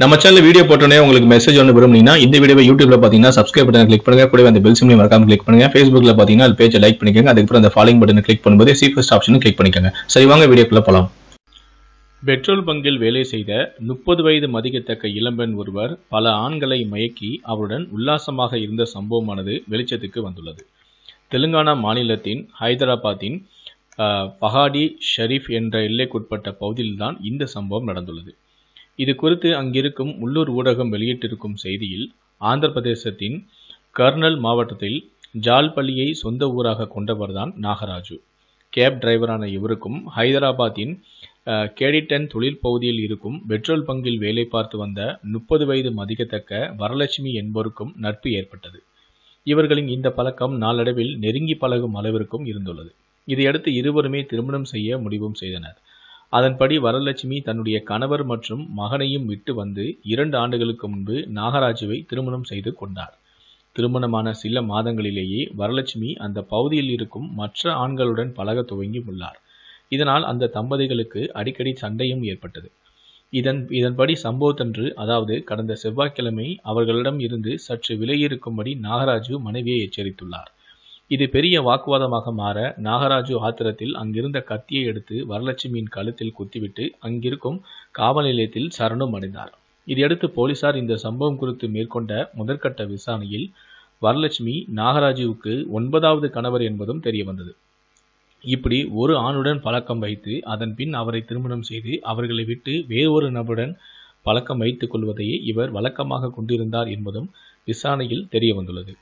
நம்ம channel video போட்டோன்னே உங்களுக்கு மெசேஜ் ஒன்று விரும்புனீங்கன்னா இந்த வீடியோ யூடியூப்ல பார்த்தீங்கன்னா சப்ஸ்கிரைப் பட்டன் கிளிக் பண்ணுங்க கூட அந்த பெல் சிம்லையும் மறக்காம கிளிக் பண்ணுங்க ஃபேஸ்புக்ல பார்த்தீங்கன்னா அது பேஜை லைக் பண்ணிக்கோங்க அதுக்கப்புறம் அந்த ஃபாலோயிங் பட்டன் கிளிக் பண்ணும்போது சீஃபஸ்ட் ஆப்ஷனும் கிளிக் பண்ணிக்கோங்க சரி வாங்க வீடியோக்குள்ள போகலாம் பெட்ரோல் பங்கில் வேலை செய்த முப்பது வயது மதிக்கத்தக்க இளம்பெண் ஒருவர் பல ஆண்களை மயக்கி அவருடன் உல்லாசமாக இருந்த சம்பவமானது வெளிச்சத்துக்கு வந்துள்ளது தெலுங்கானா மாநிலத்தின் ஹைதராபாத்தின் பஹாடி ஷெரீஃப் என்ற எல்லைக்குட்பட்ட பகுதியில்தான் இந்த சம்பவம் நடந்துள்ளது இது குறித்து அங்கிருக்கும் உள்ளூர் ஊடகம் வெளியிட்டிருக்கும் செய்தியில் ஆந்திர பிரதேசத்தின் கர்னல் மாவட்டத்தில் ஜால்பள்ளியை சொந்த ஊராக கொண்டவர்தான் நாகராஜு கேப் டிரைவரான இவருக்கும் ஹைதராபாத்தின் கேடிட்டன் தொழில் பகுதியில் இருக்கும் பெட்ரோல் பங்கில் வேலை பார்த்து வந்த முப்பது வயது மதிக்கத்தக்க வரலட்சுமி என்பவருக்கும் நட்பு ஏற்பட்டது இவர்களின் இந்த பழக்கம் நாளடைவில் நெருங்கி பழகும் அளவிற்கும் இருந்துள்ளது இதையடுத்து இருவருமே திருமணம் செய்ய முடிவும் செய்தனர் அதன்படி வரலட்சுமி தன்னுடைய கணவர் மற்றும் மகனையும் விட்டு வந்து இரண்டு ஆண்டுகளுக்கு முன்பு நாகராஜுவை திருமணம் செய்து கொண்டார் திருமணமான சில மாதங்களிலேயே வரலட்சுமி அந்த பகுதியில் இருக்கும் மற்ற ஆண்களுடன் பழக துவங்கி உள்ளார் இதனால் அந்த தம்பதிகளுக்கு அடிக்கடி சண்டையும் ஏற்பட்டது இதன் இதன்படி சம்பவத்தன்று அதாவது கடந்த செவ்வாய்க்கிழமை அவர்களிடம் இருந்து சற்று விலகியிருக்கும்படி நாகராஜு மனைவியை எச்சரித்துள்ளார் இது பெரிய வாக்குவாதமாக மாற நாகராஜு ஆத்திரத்தில் அங்கிருந்த கத்தியை எடுத்து வரலட்சுமியின் கழுத்தில் குத்திவிட்டு அங்கிருக்கும் காவல் நிலையத்தில் சரணம் அடைந்தார் இதையடுத்து போலீசார் இந்த சம்பவம் குறித்து மேற்கொண்ட முதற்கட்ட விசாரணையில் வரலட்சுமி நாகராஜுவுக்கு ஒன்பதாவது கணவர் என்பதும் தெரிய வந்தது இப்படி ஒரு ஆணுடன் பழக்கம் வைத்து அதன் பின் அவரை திருமணம் செய்து அவர்களை விட்டு வேறு ஒரு நபருடன் பழக்கம் வைத்துக் கொள்வதையே இவர் வழக்கமாக கொண்டிருந்தார் என்பதும் விசாரணையில் தெரிய வந்துள்ளது